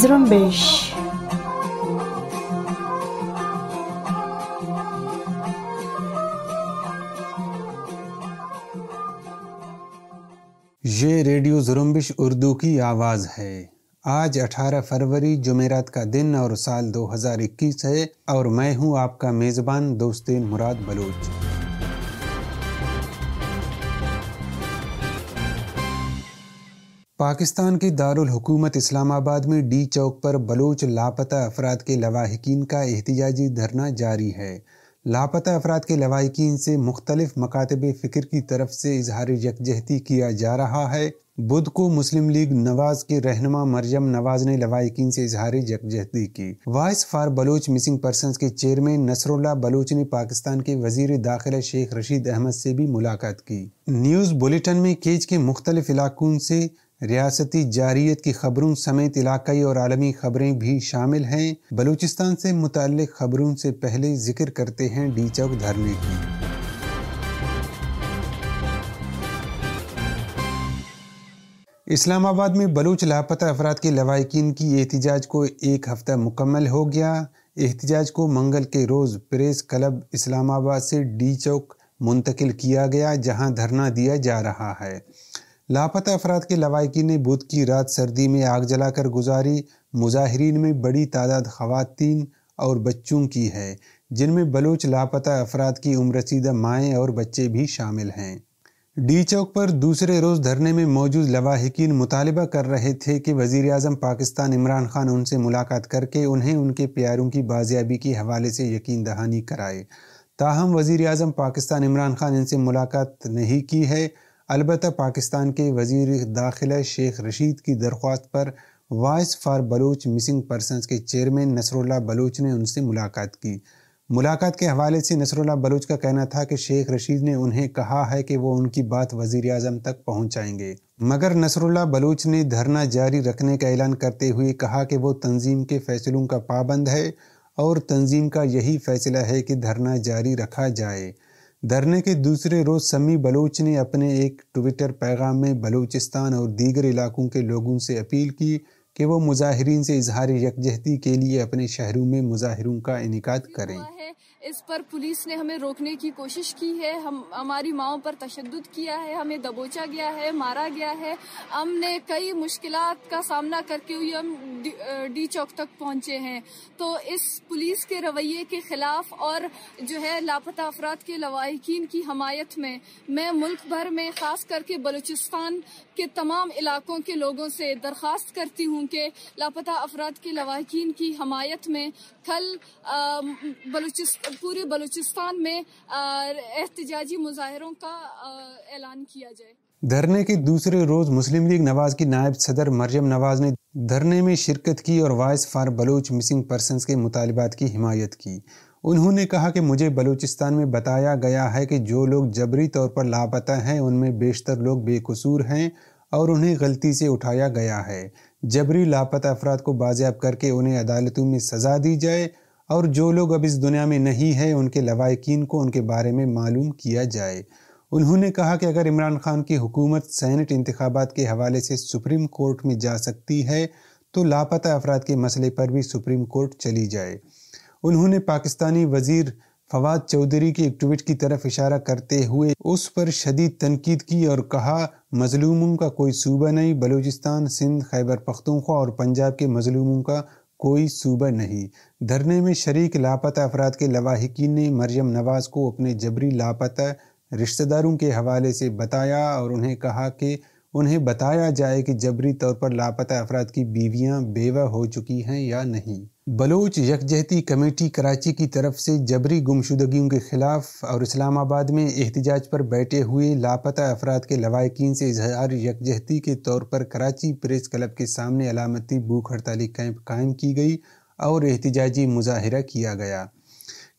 Zrumbish. ये radio जुरुम्बिश Urdu की आवाज़ है आज 18 फरवरी जुमेरात का दिन और साल 2021 है और मैं हूं आपका मेज़बान दोस्तीन मुराद बलोच पाकिस्तान के दारुल हुकूमत इस्लामाबाद में डी चौक पर बलोच लापता अफराद के लवाहिकीन का एहतजाजी धरना जारी है लापता अफराद के लवाहिकीन से मुख्तलिफ मकातब फ़िक्र की तरफ से इजहार यकजहती किया जा रहा है बुध को मुस्लिम लीग नवाज के रहनमा मरियम नवाज ने लवाकिन से इजहार यकजहती की voice for Baloch missing person के चेयरमैन नसरुल्ला बलोच ने पाकिस्तान के वजीर दाखिला शेख रशीद अहमद से भी मुलाकात की न्यूज़ बुलेटिन में केज के मुख्तलिफ इलाकों से रियासती जारियत की खबरों समेत इलाकई और आलमी खबरें भी शामिल हैं बलूचिस्तान से मुतल खबरों से पहले जिक्र करते हैं डी चौक धरने की इस्लामाबाद में बलूच लापता अफराद के लवाकिन की एहतजाज को एक हफ्ता मुकम्मल हो गया एहतजाज को मंगल के रोज़ प्रेस क्लब इस्लामाबाद से डी चौक मुंतकिल किया गया जहां धरना दिया जा रहा है लापता अफराद के लवायकी ने बुध की रात सर्दी में आग जलाकर गुजारी मुजाहरीन में बड़ी तादाद ख़ातन और बच्चों की है जिनमें बलोच लापता अफराद की उम्रसीदा माएँ और बच्चे भी शामिल हैं डी चौक पर दूसरे रोज़ धरने में मौजूद लवाहिकीन मुतालबा कर रहे थे कि वजीर अजम पाकिस्तान इमरान खान उनसे मुलाकात करके उन्हें उनके प्यारों की बाजियाबी के हवाले से यकीन दहानी कराए ताहम वजीर अजम पाकिस्तान इमरान खान इनसे मुलाकात नहीं की है अलबत् पाकिस्तान के वजीर दाखिला शेख रशीद की दरख्वास्त पर voice for Baloch missing persons के चेयरमैन नसरुल्ला बलोच ने उनसे मुलाकात की मुलाकात के हवाले से नसरुल्ला बलोच का कहना था कि शेख रशीद ने उन्हें कहा है कि वो उनकी बात वजीर अजम तक पहुंचाएंगे मगर नसरुल्ला बलोच ने धरना जारी रखने का ऐलान करते हुए कहा कि वो तंजीम के फैसलों का पाबंद है और तंजीम का यही फैसला है कि धरना जारी रखा जाए धरने के दूसरे रोज समी बलोच ने अपने एक ट्विटर पैगाम में बलूचिस्तान और दीगर इलाकों के लोगों से अपील की कि वो मुजाहरीन से इजहार यकजहती के लिए अपने शहरों में मुजाहरों का इनका करें इस पर पुलिस ने हमें रोकने की कोशिश की है हम हमारी माओ पर तशद किया है हमें दबोचा गया है मारा गया है हमने कई मुश्किल का सामना करके हुए हम डी, चौक तक पहुंचे हैं तो इस पुलिस के रवैये के खिलाफ और जो है लापता अफराद के लवाकिन की हमायत में मैं मुल्क भर में खास करके बलूचिस्तान के तमाम इलाकों के लोगों से दरख्वास्त करती हूँ कि लापता अफराद के लवाकिन की हमायत में कल बलूचिस्तान पूरे बलूचिस्तान में एहतजाजी मुजाहरों का ऐलान किया जाए धरने के दूसरे रोज मुस्लिम लीग नवाज की नायब सदर मरियम नवाज ने धरने में शिरकत की और voice for Baloch missing person के मुतालबात की हिमायत की उन्होंने कहा कि मुझे बलूचिस्तान में बताया गया है कि जो लोग जबरी तौर पर लापता हैं उनमें बेशतर लोग बेकसूर हैं और उन्हें गलती से उठाया गया है जबरी लापता अफराद को बाजियाब करके उन्हें अदालतों में सज़ा दी जाए और जो लोग अब इस दुनिया में नहीं है उनके लवाकिन को उनके बारे में मालूम किया जाए उन्होंने कहा कि अगर इमरान खान की हुकूमत सैनट इंतबात के हवाले से सुप्रीम कोर्ट में जा सकती है तो लापता अफराद के मसले पर भी सुप्रीम कोर्ट चली जाए उन्होंने पाकिस्तानी वजीर फवाद चौधरी की एक ट्वीट की तरफ इशारा करते हुए उस पर शदीद तनकीद की और कहा मजलूमों का कोई सूबा नहीं बलूचिस्तान सिंध खैबर पख्तूनख्वा और पंजाब के मजलूमों का कोई सूबह नहीं धरने में शरीक लापता अफराद के लवाहिकीन ने मरियम नवाज को अपने जबरी लापता रिश्तेदारों के हवाले से बताया और उन्हें कहा कि उन्हें बताया जाए कि जबरी तौर पर लापता अफराद की बीवियां बेवा हो चुकी हैं या नहीं बलोच यकजहती कमेटी कराची की तरफ से जबरी गुमशुदगियों के खिलाफ और इस्लामाबाद में एहतजाज पर बैठे हुए लापता अफराद के लवाकिन से इजहार यकजहती के तौर पर कराची प्रेस क्लब के सामने अलामती भूख हड़ताली कैंप कायम की गई और एहतजाजी मुजाहरा किया गया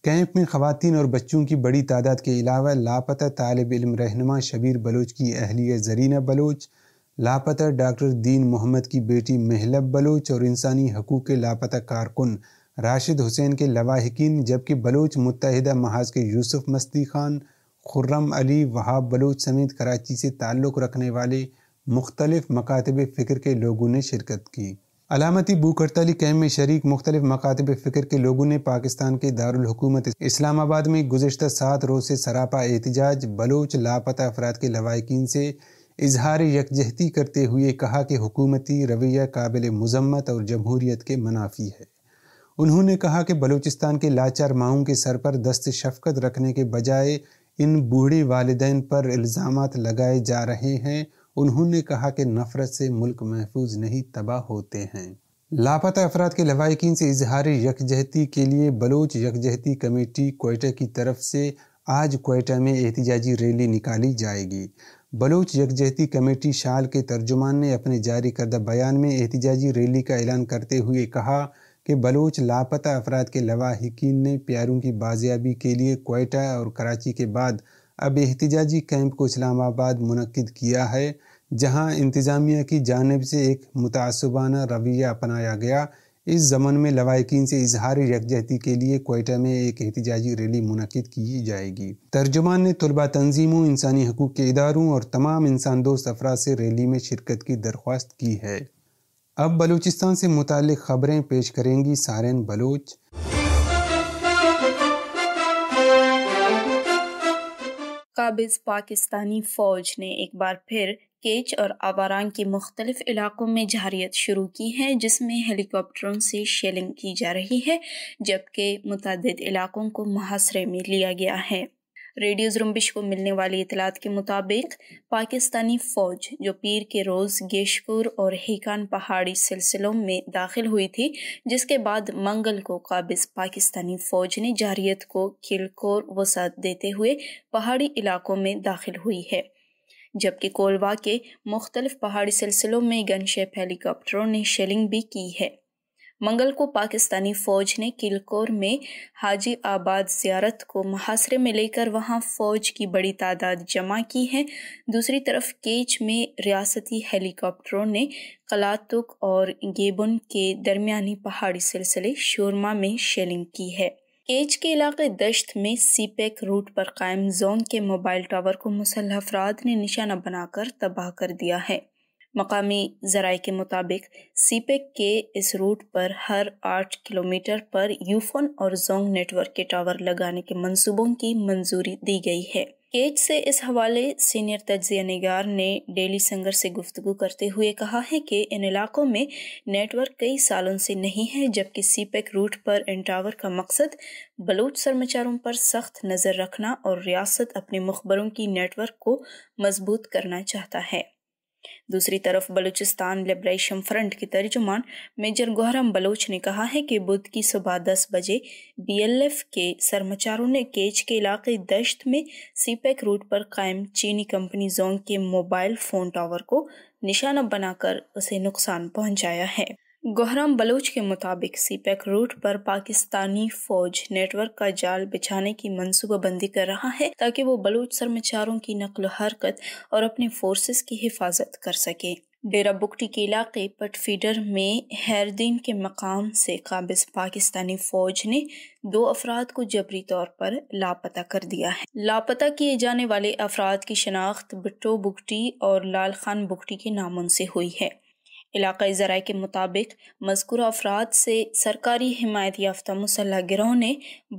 कैंप में खातन और बच्चों की बड़ी तादाद के अलावा लापता तालब इलम रहनमा शबीर बलोच की अहलिया जरीना बलोच लापता डॉक्टर दीन मोहम्मद की बेटी महलब बलोच और इंसानी हकूक़ के लापता कारकुन राशिद हुसैन के लवाहकिन जबकि बलोच मुतहदा महाज के यूसुफ मस्ती खान खुर्रम अली वहाब बलोच समेत कराची से ताल्लुक़ रखने वाले मुख्तलिफ मकातब फ़िक्र के लोगों ने शिरकत की अलामती भूखड़ताली कैम में शरीक मुख्तलिफ मकातब फ़िक्र के लोगों ने पाकिस्तान के दारकूमत इस्लामाबाद में गुजशत सात रोज़ से सरापा एहतजाज बलोच लापता अफराद के लवाकिन से इजहार यकजहती करते हुए कहा कि हुकूमती रवैया काबिल मजम्मत और जमहूरीत के मनाफी है उन्होंने कहा कि बलूचिस्तान के लाचार माओं के सर पर दस्त शफकत रखने के बजाय इन बूढ़े वालदेन पर इल्ज़ाम लगाए जा रहे हैं उन्होंने कहा कि नफरत से मुल्क महफूज नहीं तबाह होते हैं लापता अफराद के लवाकिन से इजहार यकजहती के लिए बलोच यकजहती कमेटी कोयटा की तरफ से आज कोयटा में एहतजाजी रैली निकाली जाएगी बलोच यकजहती कमेटी शाल के तर्जुमान ने अपने जारी करदा बयान में एहतजाजी रैली का ऐलान करते हुए कहा कि बलोच लापता अफराद के लवाहिकीन ने प्यारों की बाजियाबी के लिए क्वेटा और कराची के बाद अब एहतजाजी कैंप को इस्लामाबाद मनकद किया है जहां इंतज़ामिया की जानब से एक मुतासबाना रवैया अपनाया गया इस जमन में लवाकिन से इजहार यकजहती के लिए कोयटा में एक एहतजाजी रैली मुनद की जाएगी तर्जुमान ने तलबा तनजीमों इंसानी हकूक़ के इदारों और तमाम इंसान दोस्त अफराद से रैली में शिरकत की दरख्वास्त की है अब बलूचिस्तान से मुतल खबरें पेश करेंगी सारेन बलोच काबिज पाकिस्तानी फौज ने एक बार फिर केच और आवारांग के मुख्तलिफ इलाकों में जारियत शुरू की है जिसमें हेलीकॉप्टरों से शेलिंग की जा रही है जबकि मुतद इलाकों को मुहासरे में लिया गया है रेडियो जुम्बिश को मिलने वाली इतलात के मुताबिक पाकिस्तानी फ़ौज जो पीर के रोज़ गेशपुर और हेकान पहाड़ी सिलसिलों में दाखिल हुई थी जिसके बाद मंगल को काबिज पाकिस्तानी फ़ौज ने जारियत को खिलकोर वसात देते हुए पहाड़ी इलाकों में दाखिल हुई है जबकि कोलवा के मुख्तलिफ पहाड़ी सिलसिलों में गनशेप हेलीकॉप्टरों ने शेलिंग भी की है मंगल को पाकिस्तानी फौज ने किलकोर में हाजी आबाद जियारत को मुहासरे में लेकर वहां फौज की बड़ी तादाद जमा की है दूसरी तरफ केच में रियासती हेलीकॉप्टरों ने कलातुक और गेबुन के दरमियानी पहाड़ी सिलसिले शोरमा में शेलिंग की है केच के इलाके दश्त में सीपैक रूट e पर कायम जोन के मोबाइल टावर को मुसलह अफराद ने निशाना बनाकर तबाह कर दिया है मकामी जराए के मुताबिक सीपेक e के इस रूट पर हर आठ किलोमीटर पर यूफोन और जोंग नेटवर्क के टावर लगाने के मंसूबों की मंजूरी दी गई है केज से इस हवाले सीनियर तजिया नगार ने डेली संगर से गुफ्तु करते हुए कहा है कि इन इलाकों में नेटवर्क कई सालों से नहीं है जबकि पैक रूट पर इन टावर का मकसद बलूच सरमाचारों पर सख्त नज़र रखना और रियासत अपने मुखबरों की नेटवर्क को मजबूत करना चाहता है दूसरी तरफ बलूचिस्तान लिब्रेशन फ्रंट के तर्जुमान मेजर गोहरम बलोच ने कहा है कि बुध की सुबह दस बजे बीएलएफ के सरमाचारों ने केच के इलाके दश्त में सीपैक e रूट पर कायम चीनी कंपनी जोंग के मोबाइल फ़ोन टावर को निशाना बनाकर उसे नुकसान पहुंचाया है गोहराम बलोच के मुताबिक सीपैक रूट पर पाकिस्तानी फौज नेटवर्क का जाल बिछाने की मनसूबाबंदी कर रहा है ताकि वो बलोच सरमाचारों की नकल हरकत और अपने फोर्सेस की हिफाजत कर सके डेरा बुकटी के इलाके पटफीडर में हैरदीन के मकाम से काबिज पाकिस्तानी फौज ने दो अफराद को जबरी तौर पर लापता कर दिया है लापता किए जाने वाले अफराद की शनाख्त बिट्टो बुकटी और लाल खान बुकटी के नामों से हुई है इलाकई ज़रा के मुताबिक मजकूर अफराद से सरकारी हिमायत याफ्ता मुसल्ह गिरोह ने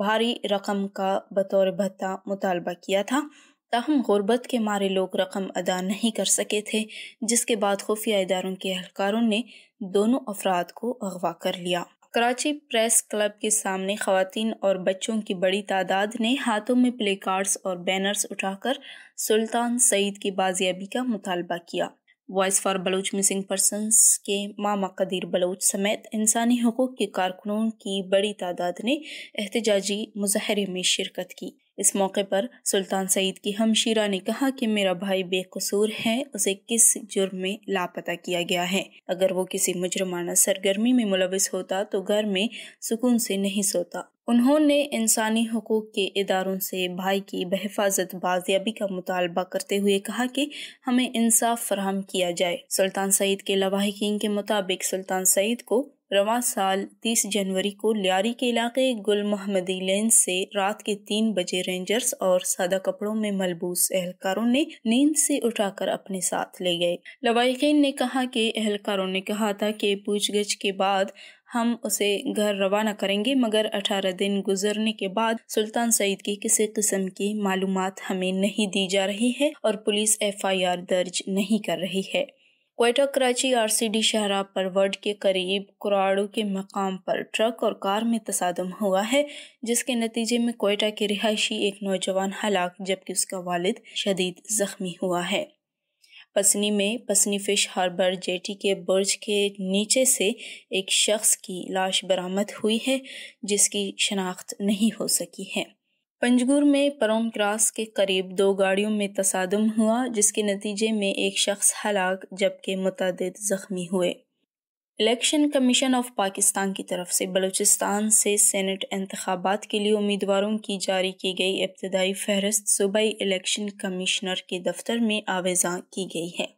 भारी रकम का बतौर भत्ता मुतालबा किया था तहम गुरबत के मारे लोग रकम अदा नहीं कर सके थे जिसके बाद खुफिया इदारों के अहलकारों ने दोनों अफराद को अगवा कर लिया कराची प्रेस क्लब के सामने खातन और बच्चों की बड़ी तादाद ने हाथों में प्ले कार्ड्स और बैनर्स उठाकर सुल्तान सईद की बाजियाबी का मुतालबा किया voice for Baloch missing persons के मामा कदीर बलोच समेत इंसानी हकूक़ के कारकुनों की बड़ी तादाद ने एहतजाजी मुजाहरे में शिरकत की इस मौके पर सुल्तान सईद की हमशीरा ने कहा कि मेरा भाई बेकसूर है उसे किस जुर्म में लापता किया गया है अगर वो किसी मुजरमाना सरगर्मी में मुलविस होता तो घर में सुकून से नहीं सोता उन्होंने इंसानी हकूक़ के इदारों से भाई की बहफाजत बाजियाबी का मुतालबा करते हुए कहा कि हमें इंसाफ फराहम किया जाए सुल्तान सईद के लवाहिकीन के मुताबिक सुल्तान सईद को रवा साल 30 जनवरी को लियारी के इलाके गुल महमदी लेन से रात के तीन बजे रेंजर्स और सादा कपड़ों में मलबूस एहलकारों ने नींद से उठाकर अपने साथ ले गए लवाकिन ने कहा कि एहलकारों ने कहा था कि गछ के बाद हम उसे घर रवाना करेंगे मगर अठारह दिन गुजरने के बाद सुल्तान सईद की किसी किस्म की मालूम हमें नहीं दी जा रही है और पुलिस एफ दर्ज नहीं कर रही है कोयटा कराची आर आरसीडी शहरा पर वर्ड के करीब कुराड़ू के मकाम पर ट्रक और कार में तसादम हुआ है जिसके नतीजे में कोयटा के रिहायशी एक नौजवान हलाक जबकि उसका वालिद शदीद जख्मी हुआ है पसनी में पसनी फिश हार्बर जेटी के बुर्ज के नीचे से एक शख्स की लाश बरामद हुई है जिसकी शनाख्त नहीं हो सकी है पंजगुर में परम क्रास के करीब दो गाड़ियों में तसादम हुआ जिसके नतीजे में एक शख्स हलाक जबकि मतद ज़ख्मी हुए इलेक्शन कमीशन ऑफ पाकिस्तान की तरफ से बलूचिस्तान से सेनेट इंतबात के लिए उम्मीदवारों की जारी की गई इब्तदाई फहरस्त सूबाई इलेक्शन कमिश्नर के दफ्तर में आवेजा की गई है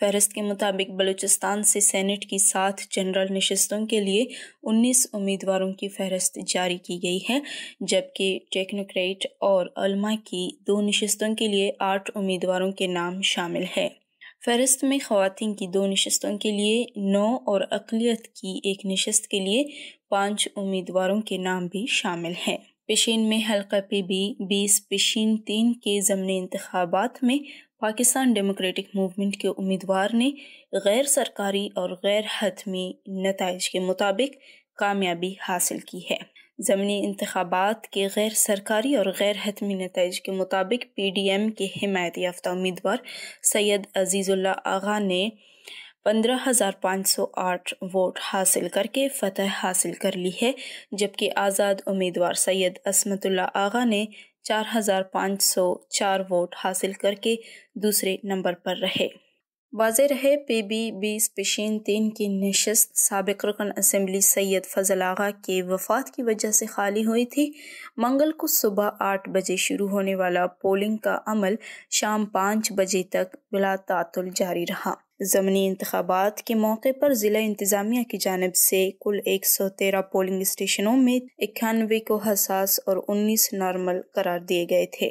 फहरिस्त के मुताबिक बलूचिस्तान से सेनेट की सात जनरल नशस्तों के लिए 19 उम्मीदवारों की फहरिस्त जारी की गई है जबकि टेक्नोक्रेट और अलमा की दो नशस्तों के लिए आठ उम्मीदवारों के नाम शामिल है फहरिस्त में खातन की दो नशस्तों के लिए नौ और अकलीत की एक नशस्त के लिए पाँच उम्मीदवारों के नाम भी शामिल हैं पेशीन में हल्का पी बी बीस पेशीन तीन के ज़मनी इंतबात में पाकिस्तान डेमोक्रेटिक मूवमेंट के उम्मीदवार ने गैर सरकारी और गैर हतमी नतज के मुताबिक कामयाबी हासिल की है जमीनी इंतबात के गैर सरकारी और गैर हतमी नतज के मुताबिक पी डी एम के हमायत याफ्ता उम्मीदवार सैयद अजीज़ुल्ला आगा ने पंद्रह हज़ार पाँच सौ आठ वोट हासिल करके फतह हासिल कर ली है जबकि आज़ाद उम्मीदवार सैयद असमतुल्ला आगा ने 4,504 वोट हासिल करके दूसरे नंबर पर रहे वाज रहे पी बी बीस पेशीन तीन की नशस्त सबक रकन असम्बली सैयद फजल आगा के वफात की वजह से खाली हुई थी मंगल को सुबह आठ बजे शुरू होने वाला पोलिंग का अमल शाम पाँच बजे तक बिला तातुल जारी रहा ज़मनी इंतबात के मौके पर ज़िला इंतज़ामिया की जानब से कुल एक सौ तेरह पोलिंग स्टेशनों में इक्यानवे को हसास और उन्नीस नॉर्मल करार दिए गए थे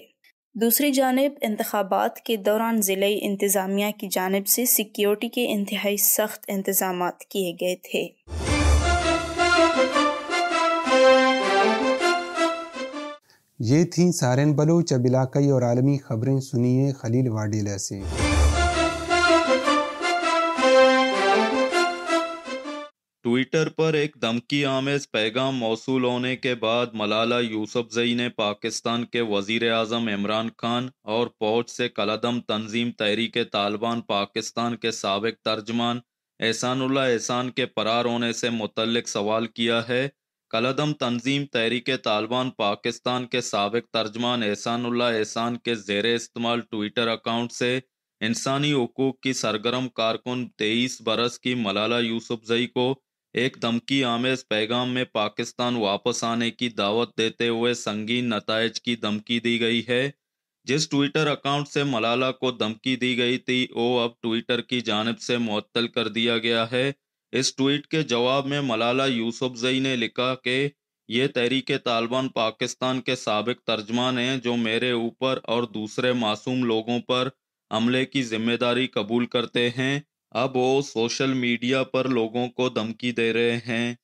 दूसरी जानब इंतबात के दौरान ज़िले इंतज़ामिया की जानब से सिक्योरिटी के इंतहाई सख्त इंतजाम किए गए थे ये थी सारन बलोच अब इलाकई और आलमी खबरें सुनिए खलील वाडिला से ट्विटर पर एक धमकी आमेज पैगाम मौसू होने के बाद मलाला यूसुफजई ने पाकिस्तान के वजीर अजम इमरान खान और फौज से कलदम तंजीम तहरीक तालिबान पाकिस्तान के सबक तर्जमान एहसानुल्ला एहसान के फरार होने से मुतलक सवाल किया है कलदम तंजीम तहरीक तालिबान पाकिस्तान के सबक तर्जमान एहसानुल्ला एहसान के जेर इस्तेमाल ट्विटर अकाउंट से इंसानी हकूक की सरगर्म कारकुन तेईस बरस की मलाला यूसुफजई को एक धमकी आमेज पैगाम में पाकिस्तान वापस आने की दावत देते हुए संगीन नतज की धमकी दी गई है जिस ट्विटर अकाउंट से मलाला को धमकी दी गई थी वो अब ट्विटर की जानब से मअतल कर दिया गया है इस ट्वीट के जवाब में मलाला जई ने लिखा कि ये तहरीक तालिबान पाकिस्तान के सबक तर्जमान हैं जो मेरे ऊपर और दूसरे मासूम लोगों पर हमले की जिम्मेदारी कबूल करते हैं अब वो सोशल मीडिया पर लोगों को धमकी दे रहे हैं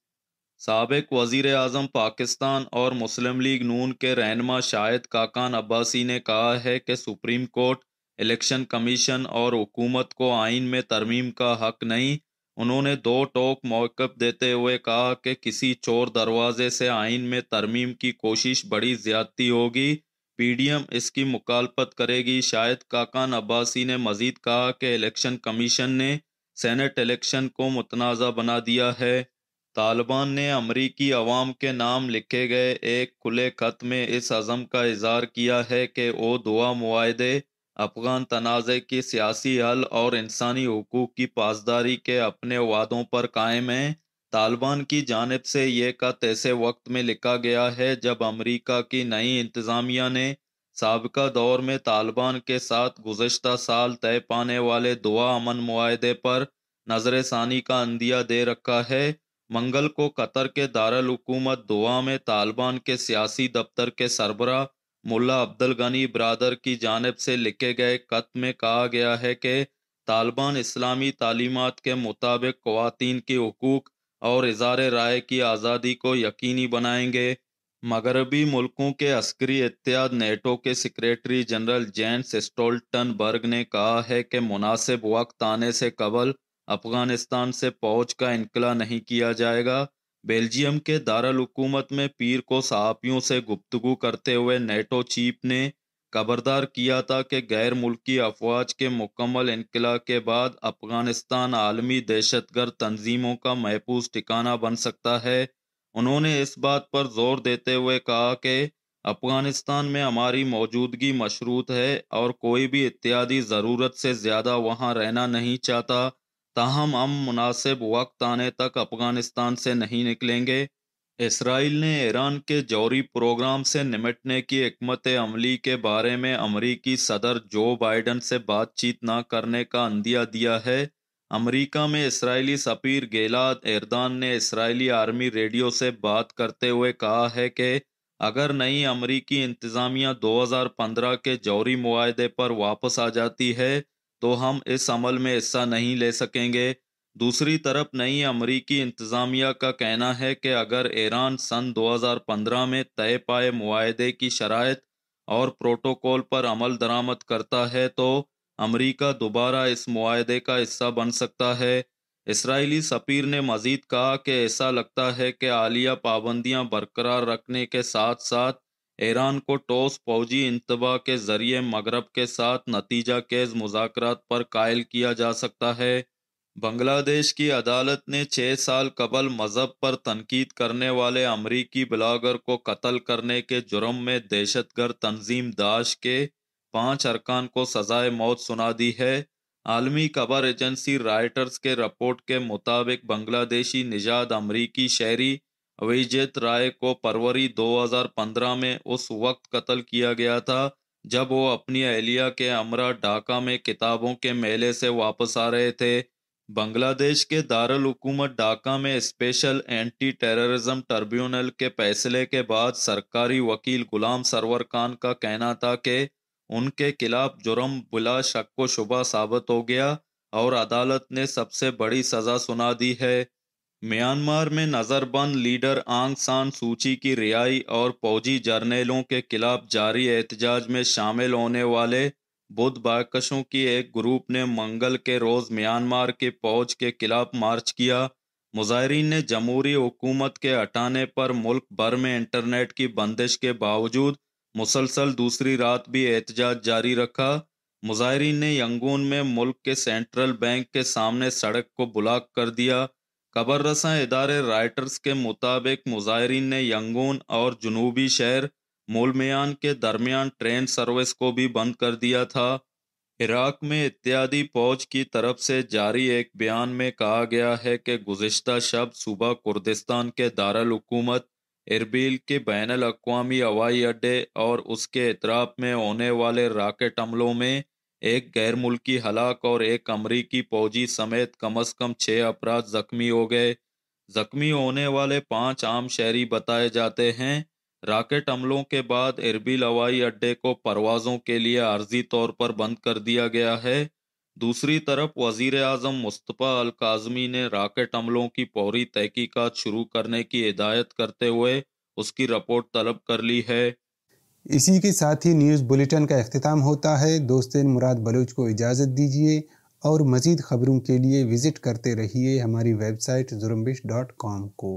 सबक वजीर अजम पाकिस्तान और मुस्लिम लीग नून के रहनमा शाहिद काकान अब्बासी ने कहा है कि सुप्रीम कोर्ट इलेक्शन कमीशन और हुकूमत को आइन में तरमीम का हक नहीं उन्होंने दो टोक मौकब देते हुए कहा कि किसी चोर दरवाजे से आइन में तरमीम की कोशिश बड़ी ज्यादती होगी पीडीएम इसकी मुखालपत करेगी शायद काकान अब्बासी ने मजीद कहा कि इलेक्शन कमीशन ने सेनेट इलेक्शन को मुतनाज़ा बना दिया है तालिबान ने अमरीकी अवाम के नाम लिखे गए एक खुले खत में इस अज़म का इजहार किया है कि वो दुआ मुआदे अफगान तनाज़े की सियासी हल और इंसानी हकूक़ की पासदारी के अपने वादों पर कायम हैं तालिबान की जानब से यह खत ऐसे वक्त में लिखा गया है जब अमरीका की नई इंतज़ामिया ने सबका दौर में तालिबान के साथ गुजशत साल तय पाने वाले दुआ अमन माहदे पर नजर षानी का अंदिया दे रखा है मंगल को कतर के दारकूमत दुआ में तालिबान के सियासी दफ्तर के सरबरा मुला अब्दुल गनी ब्रादर की जानब से लिखे गए खत में कहा गया है कि तालिबान इस्लामी तालीमत के मुताबिक खुवान के हकूक़ और इजार राय की आज़ादी को यकीनी बनाएंगे मगरबी मुल्कों के अस्करी एहतियात नेटो के सेक्रेटरी जनरल जेंस स्टोल्टनबर्ग ने कहा है कि मुनासिब वक्त आने से कबल अफगानिस्तान से फौज का इनकला नहीं किया जाएगा बेल्जियम के दारकूमत में पीर को सहाफ़ियों से गुप्तगु करते हुए नेटो चीफ ने खबरदार किया था कि गैर मुल्की अफवाज के मुकम्मल इनकला के बाद अफगानिस्तान आलमी दहशतगर्द तंजीमों का महफूज ठिकाना बन सकता है उन्होंने इस बात पर जोर देते हुए कहा कि अफगानिस्तान में हमारी मौजूदगी मशरूत है और कोई भी इत्यादि ज़रूरत से ज़्यादा वहाँ रहना नहीं चाहता ताहम हम मुनासिब वक्त आने तक अफगानिस्तान से नहीं निकलेंगे इसराइल ने ईरान के जौहरी प्रोग्राम से निमटने की हमत अमली के बारे में अमरीकी सदर जो बाइडन से बातचीत न करने का अंदिया दिया है अमेरिका में इसराइली सफ़ीर गेलाद एरदान ने इसराइली आर्मी रेडियो से बात करते हुए कहा है कि अगर नई अमरीकी इंतज़ामिया 2015 के जौहरी माहदे पर वापस आ जाती है तो हम इस अमल में हिस्सा नहीं ले सकेंगे दूसरी तरफ नई अमरीकी इंतजामिया का कहना है कि अगर ईरान सन 2015 में तय पाए माहदे की शरात और प्रोटोकॉल पर अमल दरामद करता है तो अमरीका दोबारा इस माहे का हिस्सा बन सकता है इसराइली सफ़ीर ने मजीद कहा कि ऐसा लगता है कि आलिया पाबंदियां बरकरार रखने के साथ साथ ईरान को टॉस फौजी इंतबा के जरिए मगरब के साथ नतीजा केज मुजाक पर कायल किया जा सकता है बांग्लादेश की अदालत ने छह साल कबल मजहब पर तनकीद करने वाले अमरीकी ब्लागर को कत्ल करने के जुर्म में दहशतगर्द तंजीम दाश के पांच अरकान को सजाए मौत सुना दी है आलमी खबर एजेंसी राइटर्स के रिपोर्ट के मुताबिक बांग्लादेशी निजाद अमरीकी शहरी अविजेत राय को फरवरी 2015 में उस वक्त कत्ल किया गया था जब वो अपनी अहलिया के अमरा ढाका में किताबों के मेले से वापस आ रहे थे बांग्लादेश के दारुल हुकूमत ढाका में स्पेशल एंटी टेररिज्म ट्रिब्यूनल के फैसले के बाद सरकारी वकील गुलाम सरवर खान का कहना था कि उनके खिलाफ जुर्म बुला शक को शुबा साबित हो गया और अदालत ने सबसे बड़ी सजा सुना दी है म्यांमार में नज़रबंद लीडर आंग सान सूची की रिहाई और फौजी जर्नेलों के खिलाफ जारी एहतजाज में शामिल होने वाले बुद्ध बाकशों की एक ग्रुप ने मंगल के रोज म्यांमार की फौज के खिलाफ मार्च किया मुजाहरीन ने जमहूरी हुकूमत के हटाने पर मुल्क भर में इंटरनेट की बंदिश के बावजूद मुसलसल दूसरी रात भी एहतजाज जारी रखा मुजाहरीन ने यंगून में मुल्क के सेंट्रल बैंक के सामने सड़क को ब्लॉक कर दिया खबर रसा इदारे राइटर्स के मुताबिक मुजाहरीन ने यंगून और जनूबी शहर मोलमयान के दरमियान ट्रेन सर्विस को भी बंद कर दिया था इराक में इत्यादि फौज की तरफ से जारी एक बयान में कहा गया है कि गुज्त शब सुबह कुर्दिस्तान के दारकूमत इरबील के बैन अवी हवाई अड्डे और उसके इतराफ में होने वाले राकेट हमलों में एक गैर मुल्की हलाक और एक अमरीकी फौजी समेत कम अज कम छः अपराध जख्मी हो गए जख्मी होने वाले पांच आम शहरी बताए जाते हैं राकेट हमलों के बाद एरबिल हवाई अड्डे को परवाजों के लिए आर्जी तौर पर बंद कर दिया गया है दूसरी तरफ वजीर अजम मुस्तफ़ा अल काजमी ने राकेट हमलों की फौरी तहकीकत शुरू करने की हिदायत करते हुए उसकी रिपोर्ट तलब कर ली है इसी के साथ ही न्यूज़ बुलेटिन का अख्ताम होता है दोस्तिन मुराद बलूच को इजाज़त दीजिए और मज़ीद ख़बरों के लिए विज़िट करते रहिए हमारी वेबसाइट जुरम्बिश डॉट कॉम को